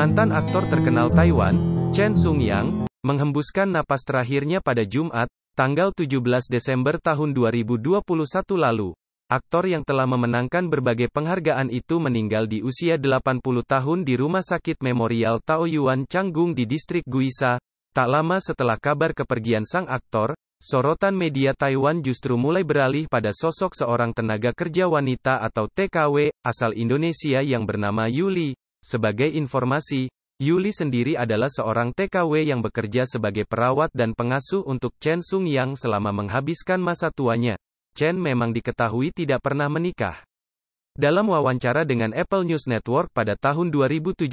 Mantan aktor terkenal Taiwan, Chen Sung-yang, menghembuskan napas terakhirnya pada Jumat, tanggal 17 Desember tahun 2021 lalu. Aktor yang telah memenangkan berbagai penghargaan itu meninggal di usia 80 tahun di Rumah Sakit Memorial Taoyuan Canggung di distrik Guisa. Tak lama setelah kabar kepergian sang aktor, sorotan media Taiwan justru mulai beralih pada sosok seorang tenaga kerja wanita atau TKW asal Indonesia yang bernama Yuli. Sebagai informasi, Yuli sendiri adalah seorang TKW yang bekerja sebagai perawat dan pengasuh untuk Chen Sung Yang selama menghabiskan masa tuanya. Chen memang diketahui tidak pernah menikah. Dalam wawancara dengan Apple News Network pada tahun 2017,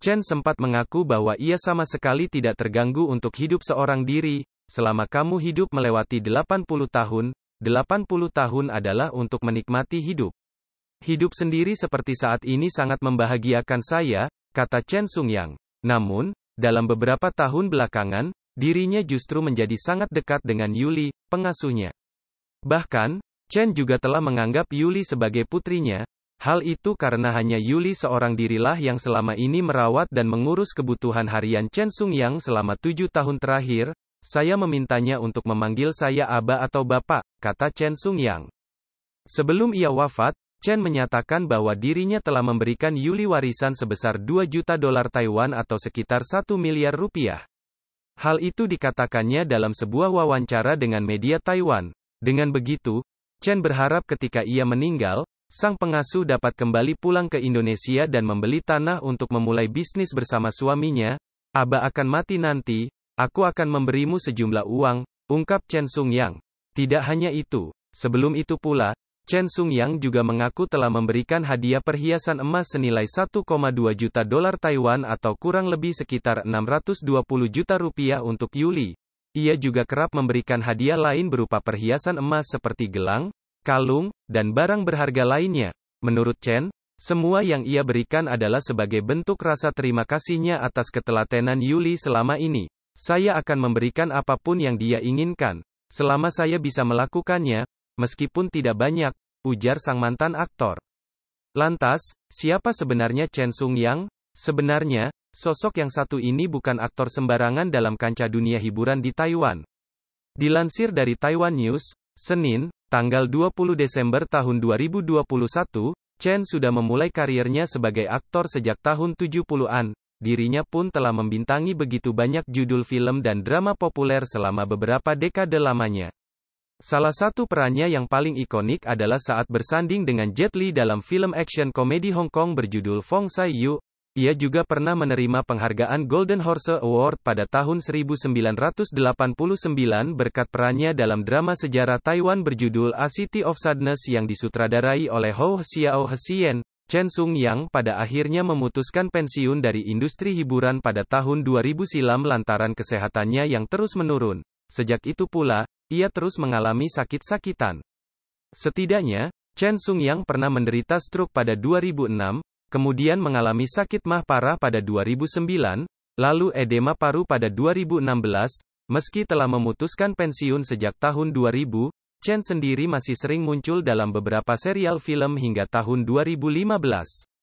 Chen sempat mengaku bahwa ia sama sekali tidak terganggu untuk hidup seorang diri, selama kamu hidup melewati 80 tahun, 80 tahun adalah untuk menikmati hidup. Hidup sendiri seperti saat ini sangat membahagiakan saya, kata Chen Sung Yang. Namun, dalam beberapa tahun belakangan, dirinya justru menjadi sangat dekat dengan Yuli, pengasuhnya. Bahkan, Chen juga telah menganggap Yuli sebagai putrinya, Hal itu karena hanya Yuli seorang dirilah yang selama ini merawat dan mengurus kebutuhan harian Chen Sung Yang selama tujuh tahun terakhir, saya memintanya untuk memanggil saya Aba atau Bapak, kata Chen Sung Yang. Sebelum ia wafat, Chen menyatakan bahwa dirinya telah memberikan Yuli warisan sebesar 2 juta dolar Taiwan atau sekitar 1 miliar rupiah. Hal itu dikatakannya dalam sebuah wawancara dengan media Taiwan. Dengan begitu, Chen berharap ketika ia meninggal, sang pengasuh dapat kembali pulang ke Indonesia dan membeli tanah untuk memulai bisnis bersama suaminya. Aba akan mati nanti, aku akan memberimu sejumlah uang, ungkap Chen Sung Yang. Tidak hanya itu, sebelum itu pula, Chen Sung Yang juga mengaku telah memberikan hadiah perhiasan emas senilai 1,2 juta dolar Taiwan atau kurang lebih sekitar 620 juta rupiah untuk Yuli. Ia juga kerap memberikan hadiah lain berupa perhiasan emas seperti gelang, kalung, dan barang berharga lainnya. Menurut Chen, semua yang ia berikan adalah sebagai bentuk rasa terima kasihnya atas ketelatenan Yuli selama ini. Saya akan memberikan apapun yang dia inginkan. Selama saya bisa melakukannya, Meskipun tidak banyak, ujar sang mantan aktor. Lantas, siapa sebenarnya Chen Sung Yang? Sebenarnya, sosok yang satu ini bukan aktor sembarangan dalam kancah dunia hiburan di Taiwan. Dilansir dari Taiwan News, Senin, tanggal 20 Desember tahun 2021, Chen sudah memulai karirnya sebagai aktor sejak tahun 70-an. Dirinya pun telah membintangi begitu banyak judul film dan drama populer selama beberapa dekade lamanya. Salah satu perannya yang paling ikonik adalah saat bersanding dengan Jet Li dalam film action komedi Hong Kong berjudul Fong Sai Yu. Ia juga pernah menerima penghargaan Golden Horse Award pada tahun 1989 berkat perannya dalam drama sejarah Taiwan berjudul A City of Sadness yang disutradarai oleh Ho Xiao Hsien. Chen Sung Yang pada akhirnya memutuskan pensiun dari industri hiburan pada tahun 2000 silam lantaran kesehatannya yang terus menurun. Sejak itu pula, ia terus mengalami sakit-sakitan. Setidaknya, Chen Sung Yang pernah menderita stroke pada 2006, kemudian mengalami sakit mah parah pada 2009, lalu edema paru pada 2016, meski telah memutuskan pensiun sejak tahun 2000, Chen sendiri masih sering muncul dalam beberapa serial film hingga tahun 2015.